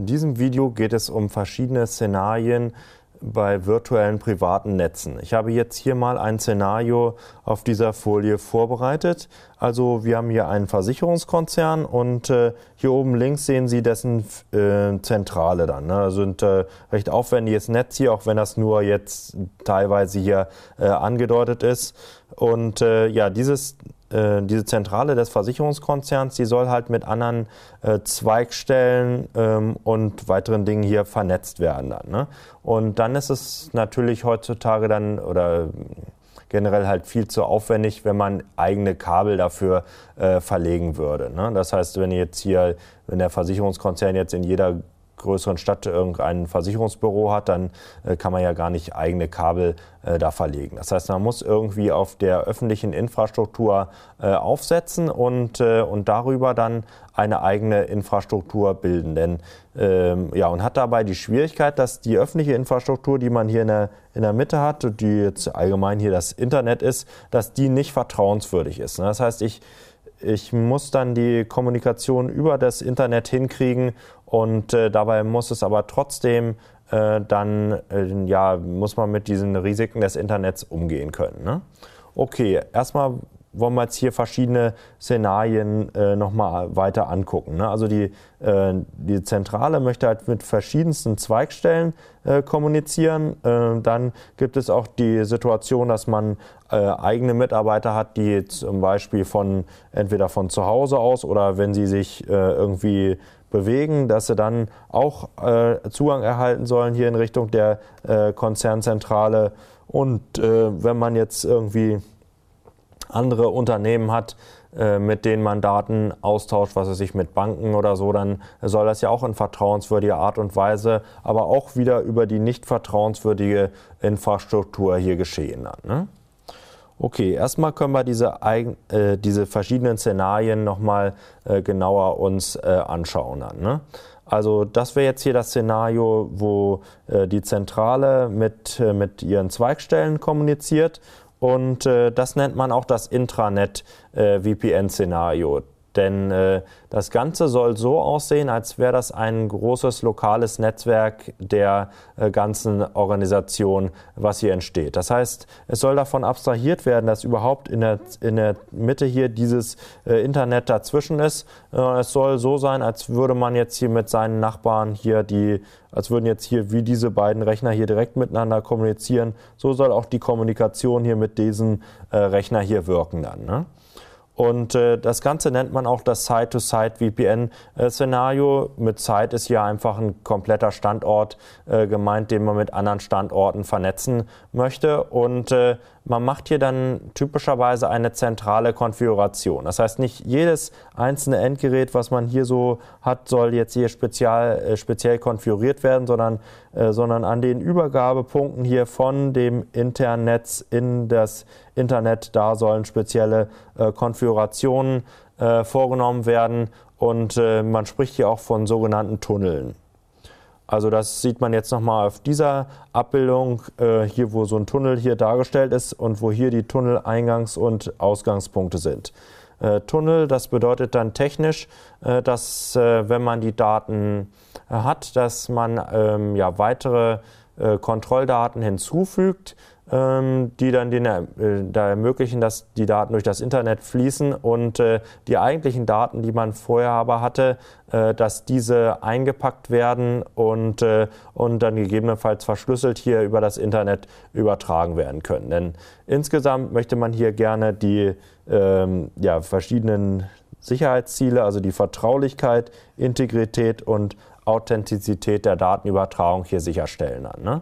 In diesem Video geht es um verschiedene Szenarien bei virtuellen privaten Netzen. Ich habe jetzt hier mal ein Szenario auf dieser Folie vorbereitet. Also wir haben hier einen Versicherungskonzern und äh, hier oben links sehen Sie dessen äh, Zentrale dann. Ne? Das also sind äh, recht aufwendiges Netz hier, auch wenn das nur jetzt teilweise hier äh, angedeutet ist. Und äh, ja, dieses, äh, diese Zentrale des Versicherungskonzerns, die soll halt mit anderen äh, Zweigstellen ähm, und weiteren Dingen hier vernetzt werden dann. Ne? Und dann ist es natürlich heutzutage dann oder generell halt viel zu aufwendig, wenn man eigene Kabel dafür äh, verlegen würde. Ne? Das heißt, wenn jetzt hier, wenn der Versicherungskonzern jetzt in jeder größeren Stadt irgendein Versicherungsbüro hat, dann äh, kann man ja gar nicht eigene Kabel äh, da verlegen. Das heißt, man muss irgendwie auf der öffentlichen Infrastruktur äh, aufsetzen und, und darüber dann eine eigene Infrastruktur bilden. Denn ähm, ja, und hat dabei die Schwierigkeit, dass die öffentliche Infrastruktur, die man hier in der, in der Mitte hat, die jetzt allgemein hier das Internet ist, dass die nicht vertrauenswürdig ist. Ne? Das heißt, ich ich muss dann die Kommunikation über das Internet hinkriegen und äh, dabei muss es aber trotzdem äh, dann, äh, ja, muss man mit diesen Risiken des Internets umgehen können. Ne? Okay, erstmal wollen wir jetzt hier verschiedene Szenarien äh, nochmal weiter angucken. Ne? Also die, äh, die Zentrale möchte halt mit verschiedensten Zweigstellen äh, kommunizieren. Äh, dann gibt es auch die Situation, dass man äh, eigene Mitarbeiter hat, die zum Beispiel von entweder von zu Hause aus oder wenn sie sich äh, irgendwie bewegen, dass sie dann auch äh, Zugang erhalten sollen hier in Richtung der Konzernzentrale. Und wenn man jetzt irgendwie andere Unternehmen hat, äh, mit denen man Daten austauscht, was es sich mit Banken oder so, dann soll das ja auch in vertrauenswürdiger Art und Weise, aber auch wieder über die nicht vertrauenswürdige Infrastruktur hier geschehen. ne? Okay, erstmal können wir diese, äh, diese verschiedenen Szenarien nochmal äh, genauer uns äh, anschauen. Dann, ne? Also das wäre jetzt hier das Szenario, wo äh, die Zentrale mit, äh, mit ihren Zweigstellen kommuniziert und äh, das nennt man auch das Intranet-VPN-Szenario. Äh, denn äh, das Ganze soll so aussehen, als wäre das ein großes lokales Netzwerk der äh, ganzen Organisation, was hier entsteht. Das heißt, es soll davon abstrahiert werden, dass überhaupt in der, in der Mitte hier dieses äh, Internet dazwischen ist. Äh, es soll so sein, als würde man jetzt hier mit seinen Nachbarn hier die, als würden jetzt hier wie diese beiden Rechner hier direkt miteinander kommunizieren. So soll auch die Kommunikation hier mit diesem äh, Rechner hier wirken dann. Ne? Und äh, das Ganze nennt man auch das Side-to-Side-VPN-Szenario. Mit Side ist hier einfach ein kompletter Standort äh, gemeint, den man mit anderen Standorten vernetzen möchte. Und äh, man macht hier dann typischerweise eine zentrale Konfiguration. Das heißt, nicht jedes einzelne Endgerät, was man hier so hat, soll jetzt hier spezial, äh, speziell konfiguriert werden, sondern, äh, sondern an den Übergabepunkten hier von dem internen Netz in das Internet. Da sollen spezielle äh, Konfigurationen äh, vorgenommen werden und äh, man spricht hier auch von sogenannten Tunneln. Also das sieht man jetzt nochmal auf dieser Abbildung, äh, hier wo so ein Tunnel hier dargestellt ist und wo hier die Tunneleingangs- und Ausgangspunkte sind. Äh, Tunnel, das bedeutet dann technisch, äh, dass wenn man die Daten hat, dass man ähm, ja weitere äh, äh, Kontrolldaten hinzufügt, ähm, die dann den, äh, da ermöglichen, dass die Daten durch das Internet fließen und äh, die eigentlichen Daten, die man vorher aber hatte, äh, dass diese eingepackt werden und, äh, und dann gegebenenfalls verschlüsselt hier über das Internet übertragen werden können. Denn insgesamt möchte man hier gerne die ähm, ja, verschiedenen Sicherheitsziele, also die Vertraulichkeit, Integrität und Authentizität der Datenübertragung hier sicherstellen dann. Ne?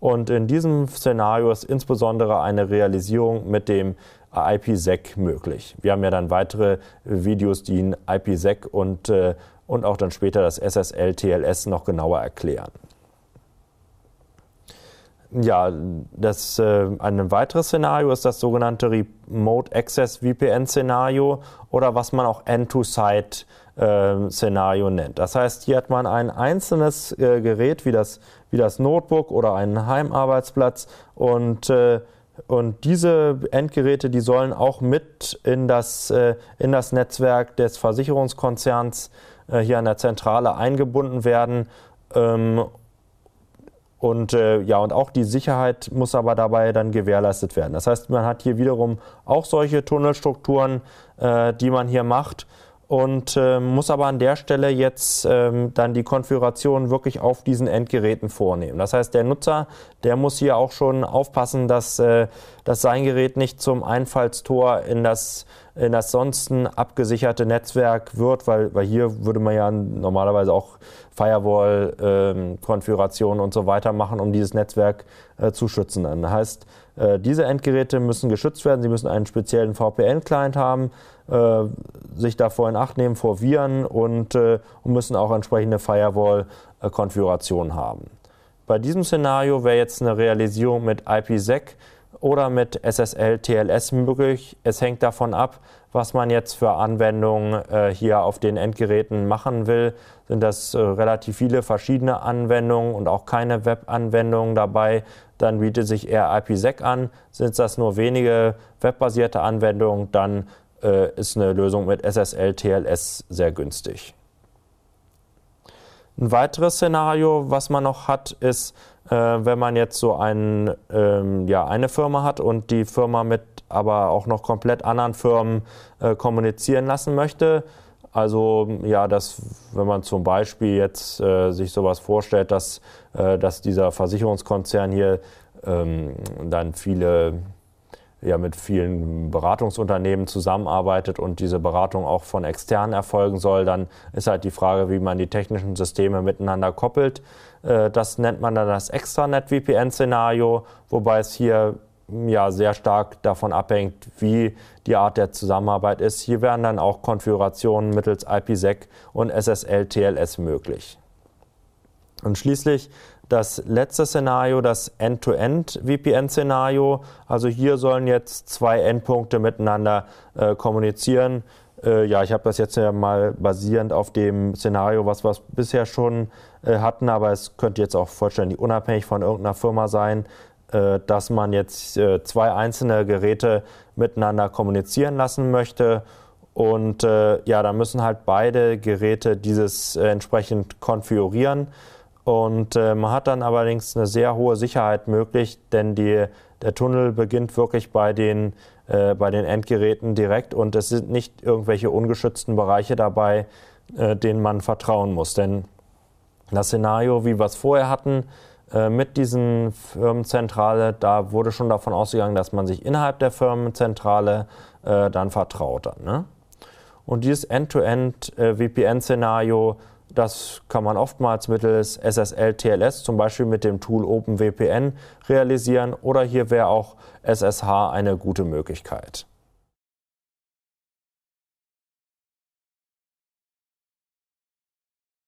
Und in diesem Szenario ist insbesondere eine Realisierung mit dem IPsec möglich. Wir haben ja dann weitere Videos, die IPsec und, äh, und auch dann später das SSL TLS noch genauer erklären. Ja, das, äh, ein weiteres Szenario ist das sogenannte Remote Access VPN-Szenario oder was man auch End-to-Site äh, Szenario nennt. Das heißt, hier hat man ein einzelnes äh, Gerät wie das, wie das Notebook oder einen Heimarbeitsplatz und, äh, und diese Endgeräte, die sollen auch mit in das, äh, in das Netzwerk des Versicherungskonzerns äh, hier an der Zentrale eingebunden werden. Ähm, und äh, ja, und auch die Sicherheit muss aber dabei dann gewährleistet werden. Das heißt, man hat hier wiederum auch solche Tunnelstrukturen, äh, die man hier macht und äh, muss aber an der Stelle jetzt ähm, dann die Konfiguration wirklich auf diesen Endgeräten vornehmen. Das heißt, der Nutzer, der muss hier auch schon aufpassen, dass, äh, dass sein Gerät nicht zum Einfallstor in das, in das sonst abgesicherte Netzwerk wird, weil, weil hier würde man ja normalerweise auch Firewall-Konfigurationen ähm, und so weiter machen, um dieses Netzwerk äh, zu schützen. Das heißt, äh, diese Endgeräte müssen geschützt werden, sie müssen einen speziellen VPN-Client haben, äh, sich davor in Acht nehmen vor Viren und, äh, und müssen auch entsprechende Firewall-Konfigurationen haben. Bei diesem Szenario wäre jetzt eine Realisierung mit IPsec oder mit SSL TLS möglich. Es hängt davon ab, was man jetzt für Anwendungen äh, hier auf den Endgeräten machen will. Sind das äh, relativ viele verschiedene Anwendungen und auch keine Web-Anwendungen dabei, dann bietet sich eher IPsec an. Sind das nur wenige webbasierte Anwendungen, dann äh, ist eine Lösung mit SSL TLS sehr günstig. Ein weiteres Szenario, was man noch hat, ist, äh, wenn man jetzt so einen, ähm, ja, eine Firma hat und die Firma mit aber auch noch komplett anderen Firmen äh, kommunizieren lassen möchte, also ja, dass wenn man zum Beispiel jetzt äh, sich sowas vorstellt, dass, äh, dass dieser Versicherungskonzern hier ähm, dann viele ja mit vielen Beratungsunternehmen zusammenarbeitet und diese Beratung auch von externen erfolgen soll, dann ist halt die Frage, wie man die technischen Systeme miteinander koppelt. Äh, das nennt man dann das Extranet-VPN-Szenario, wobei es hier ja sehr stark davon abhängt, wie die Art der Zusammenarbeit ist. Hier werden dann auch Konfigurationen mittels IPsec und SSL-TLS möglich. Und schließlich das letzte Szenario, das End-to-End-VPN-Szenario. Also hier sollen jetzt zwei Endpunkte miteinander äh, kommunizieren. Äh, ja, ich habe das jetzt ja mal basierend auf dem Szenario, was wir bisher schon äh, hatten, aber es könnte jetzt auch vollständig unabhängig von irgendeiner Firma sein. Äh, dass man jetzt äh, zwei einzelne Geräte miteinander kommunizieren lassen möchte. Und äh, ja, da müssen halt beide Geräte dieses entsprechend konfigurieren. Und man hat dann allerdings eine sehr hohe Sicherheit möglich, denn die, der Tunnel beginnt wirklich bei den, bei den Endgeräten direkt und es sind nicht irgendwelche ungeschützten Bereiche dabei, denen man vertrauen muss. Denn das Szenario, wie wir es vorher hatten, äh, mit diesen Firmenzentrale. Da wurde schon davon ausgegangen, dass man sich innerhalb der Firmenzentrale äh, dann vertraut. Hat, ne? Und dieses End-to-End-VPN-Szenario, äh, das kann man oftmals mittels SSL-TLS, zum Beispiel mit dem Tool OpenVPN, realisieren. Oder hier wäre auch SSH eine gute Möglichkeit.